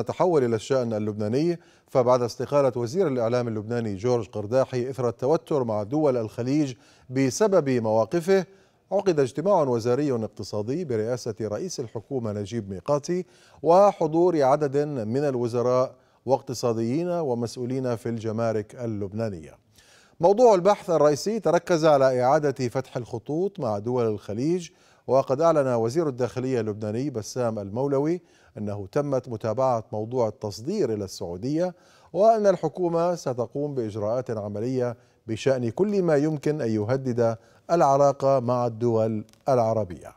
نتحول إلى الشأن اللبناني فبعد استقالة وزير الإعلام اللبناني جورج قرداحي إثر التوتر مع دول الخليج بسبب مواقفه عقد اجتماع وزاري اقتصادي برئاسة رئيس الحكومة نجيب ميقاتي وحضور عدد من الوزراء واقتصاديين ومسؤولين في الجمارك اللبنانية موضوع البحث الرئيسي تركز على إعادة فتح الخطوط مع دول الخليج وقد أعلن وزير الداخلية اللبناني بسام المولوي أنه تمت متابعة موضوع التصدير إلى السعودية وأن الحكومة ستقوم بإجراءات عملية بشأن كل ما يمكن أن يهدد العلاقة مع الدول العربية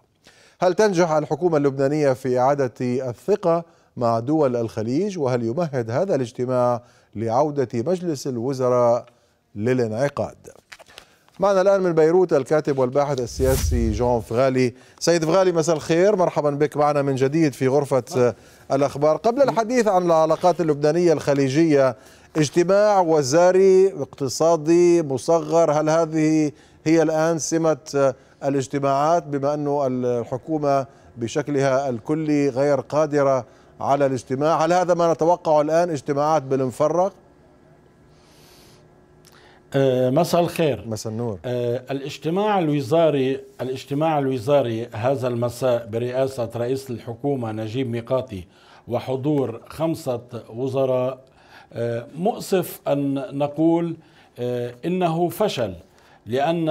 هل تنجح الحكومة اللبنانية في إعادة الثقة مع دول الخليج وهل يمهد هذا الاجتماع لعودة مجلس الوزراء للانعقاد معنا الآن من بيروت الكاتب والباحث السياسي جون فغالي سيد فغالي مساء الخير مرحبا بك معنا من جديد في غرفة الأخبار قبل الحديث عن العلاقات اللبنانية الخليجية اجتماع وزاري اقتصادي مصغر هل هذه هي الآن سمة الاجتماعات بما أنه الحكومة بشكلها الكلي غير قادرة على الاجتماع هل هذا ما نتوقعه الآن اجتماعات بالمفرق؟ آه، مساء الخير مساء النور آه، الاجتماع الوزاري الاجتماع الوزاري هذا المساء برئاسة رئيس الحكومة نجيب ميقاتي وحضور خمسة وزراء آه، مؤسف أن نقول إنه فشل لأن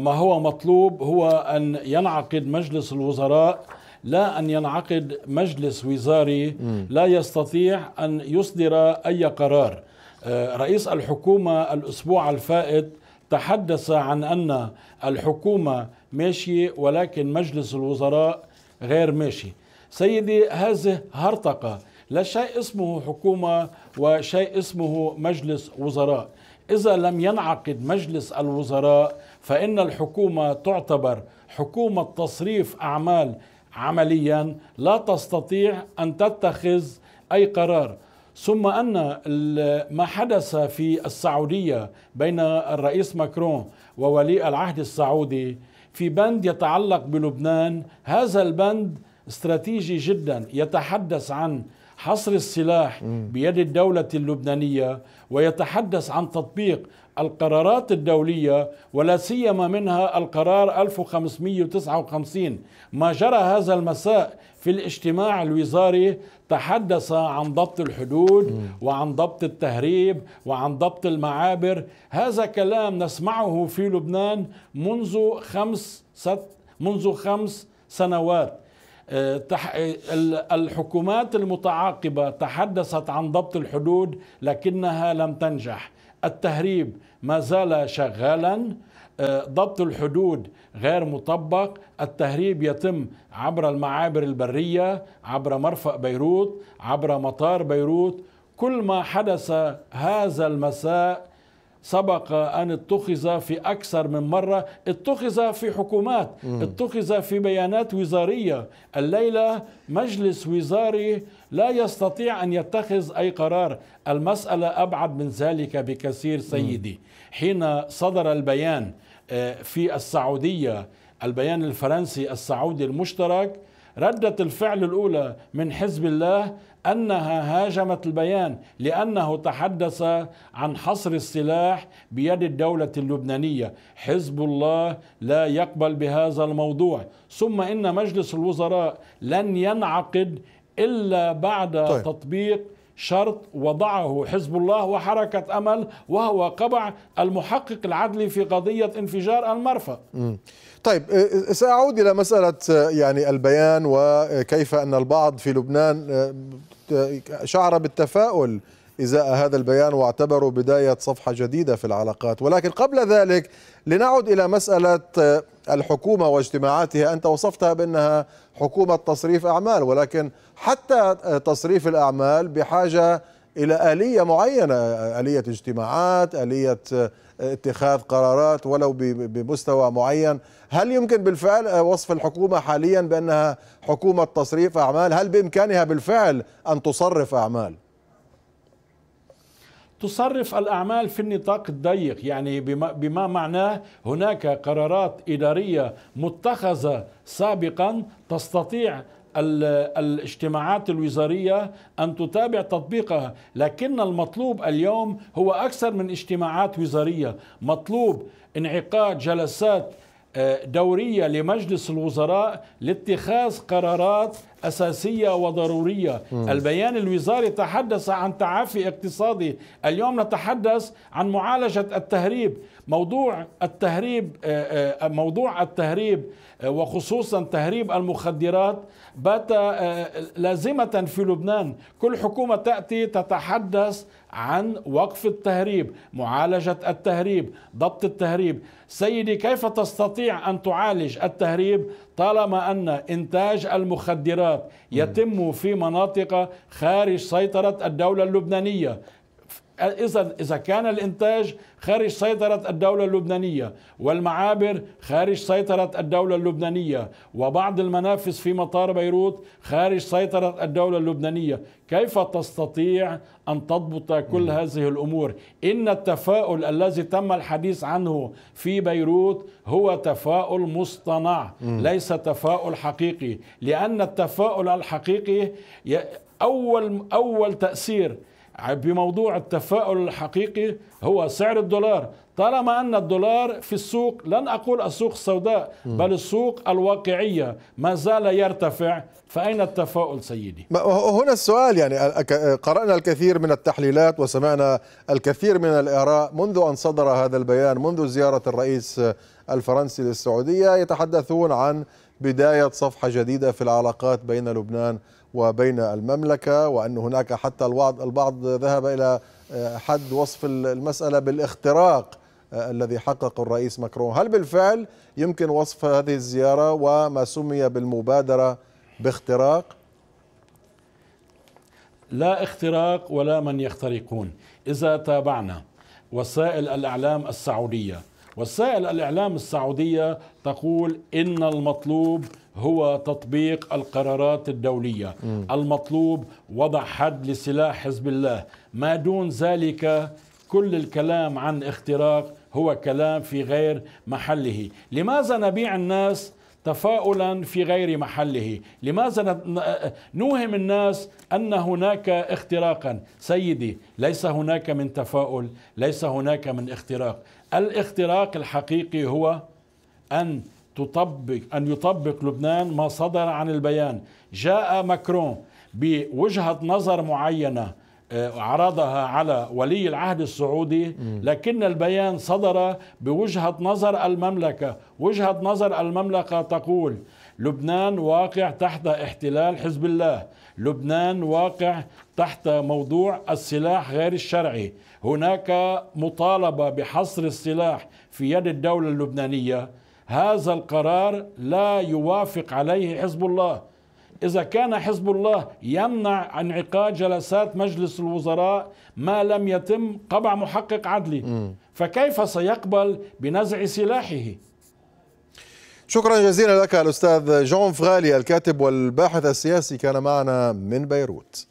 ما هو مطلوب هو أن ينعقد مجلس الوزراء لا أن ينعقد مجلس وزاري لا يستطيع أن يصدر أي قرار آه، رئيس الحكومة الأسبوع الفائت تحدث عن أن الحكومة ماشية ولكن مجلس الوزراء غير ماشي سيدي هذه هرطقة لا شيء اسمه حكومة وشيء اسمه مجلس وزراء إذا لم ينعقد مجلس الوزراء فإن الحكومة تعتبر حكومة تصريف أعمال عمليا لا تستطيع أن تتخذ أي قرار ثم أن ما حدث في السعودية بين الرئيس ماكرون وولي العهد السعودي في بند يتعلق بلبنان هذا البند استراتيجي جدا يتحدث عن حصر السلاح بيد الدولة اللبنانية ويتحدث عن تطبيق القرارات الدولية ولا سيما منها القرار 1559 ما جرى هذا المساء في الاجتماع الوزاري تحدث عن ضبط الحدود وعن ضبط التهريب وعن ضبط المعابر هذا كلام نسمعه في لبنان منذ خمس ست منذ خمس سنوات الحكومات المتعاقبة تحدثت عن ضبط الحدود لكنها لم تنجح التهريب ما زال شغالا آه، ضبط الحدود غير مطبق التهريب يتم عبر المعابر البرية عبر مرفأ بيروت عبر مطار بيروت كل ما حدث هذا المساء سبق أن اتخذ في أكثر من مرة اتخذ في حكومات اتخذ في بيانات وزارية الليلة مجلس وزاري لا يستطيع أن يتخذ أي قرار المسألة أبعد من ذلك بكثير سيدي حين صدر البيان آه، في السعودية البيان الفرنسي السعودي المشترك ردة الفعل الأولى من حزب الله أنها هاجمت البيان لأنه تحدث عن حصر السلاح بيد الدولة اللبنانية حزب الله لا يقبل بهذا الموضوع ثم إن مجلس الوزراء لن ينعقد إلا بعد طيب. تطبيق شرط وضعه حزب الله وحركة أمل وهو قبع المحقق العدلي في قضية انفجار المرفأ طيب آه، آه، سأعود إلى مسألة آه، يعني البيان وكيف أن البعض في لبنان شعر بالتفاؤل إزاء هذا البيان واعتبروا بداية صفحة جديدة في العلاقات ولكن قبل ذلك لنعد إلى مسألة آه، الحكومة واجتماعاتها أنت وصفتها بأنها حكومة تصريف أعمال ولكن حتى آه، تصريف الأعمال بحاجة إلى آلية معينة آه، آلية اجتماعات آلية اتخاذ قرارات ولو بمستوى معين هل يمكن بالفعل وصف الحكومة حاليا بأنها حكومة تصريف أعمال هل بإمكانها بالفعل أن تصرف أعمال؟ تصرف الأعمال في النطاق الضيق يعني بما, معناه هناك قرارات إدارية متخذة سابقا تستطيع الاجتماعات الوزارية أن تتابع تطبيقها لكن المطلوب اليوم هو أكثر من اجتماعات وزارية مطلوب انعقاد جلسات آه، دورية لمجلس الوزراء لاتخاذ قرارات أساسية وضرورية م. البيان الوزاري تحدث عن تعافي اقتصادي اليوم نتحدث عن معالجة التهريب موضوع التهريب آه، آه، آه، موضوع التهريب وخصوصا تهريب المخدرات بات لازمة في لبنان كل حكومة تأتي تتحدث عن وقف التهريب معالجة التهريب ضبط التهريب سيدي كيف تستطيع أن تعالج التهريب طالما أن إنتاج المخدرات العمليات يتم في مناطق خارج سيطرة الدولة اللبنانية إذا إذا كان الإنتاج خارج سيطرة الدولة اللبنانية والمعابر خارج سيطرة الدولة اللبنانية وبعض المنافس في مطار بيروت خارج سيطرة الدولة اللبنانية كيف تستطيع أن تضبط كل هذه الأمور إن التفاؤل الذي تم الحديث عنه في بيروت هو تفاؤل مصطنع ليس تفاؤل حقيقي لأن التفاؤل الحقيقي أول أول تأثير بموضوع التفاؤل الحقيقي هو سعر الدولار طالما أن الدولار في السوق لن أقول السوق السوداء بل السوق الواقعية ما زال يرتفع فأين التفاؤل سيدي؟ هنا السؤال يعني قرأنا الكثير من التحليلات وسمعنا الكثير من الآراء منذ أن صدر هذا البيان منذ زيارة الرئيس الفرنسي للسعودية يتحدثون عن بداية صفحة جديدة في العلاقات بين لبنان وبين المملكة وأن هناك حتى البعض, البعض ذهب إلى آه، حد وصف المسألة بالاختراق آه، الذي حقق الرئيس مكرون هل بالفعل يمكن وصف هذه الزيارة وما سمي بالمبادرة باختراق؟ لا اختراق ولا من يخترقون إذا تابعنا وسائل الإعلام السعودية وسائل الإعلام السعودية تقول إن المطلوب هو تطبيق القرارات الدولية م. المطلوب وضع حد لسلاح حزب الله ما دون ذلك كل الكلام عن اختراق هو كلام في غير محله لماذا نبيع الناس تفاؤلا في غير محله لماذا نوهم الناس أن هناك اختراقا سيدي ليس هناك من تفاؤل ليس هناك من اختراق الاختراق الحقيقي هو أن تطبق أن يطبق لبنان ما صدر عن البيان جاء ماكرون بوجهة نظر معينة آه، عرضها على ولي العهد السعودي لكن البيان صدر بوجهة نظر المملكة وجهة نظر المملكة تقول لبنان واقع تحت احتلال حزب الله لبنان واقع تحت موضوع السلاح غير الشرعي هناك مطالبة بحصر السلاح في يد الدولة اللبنانية هذا القرار لا يوافق عليه حزب الله إذا كان حزب الله يمنع انعقاد جلسات مجلس الوزراء ما لم يتم قمع محقق عدلي فكيف سيقبل بنزع سلاحه شكرا جزيلا لك الأستاذ جون فغالي الكاتب والباحث السياسي كان معنا من بيروت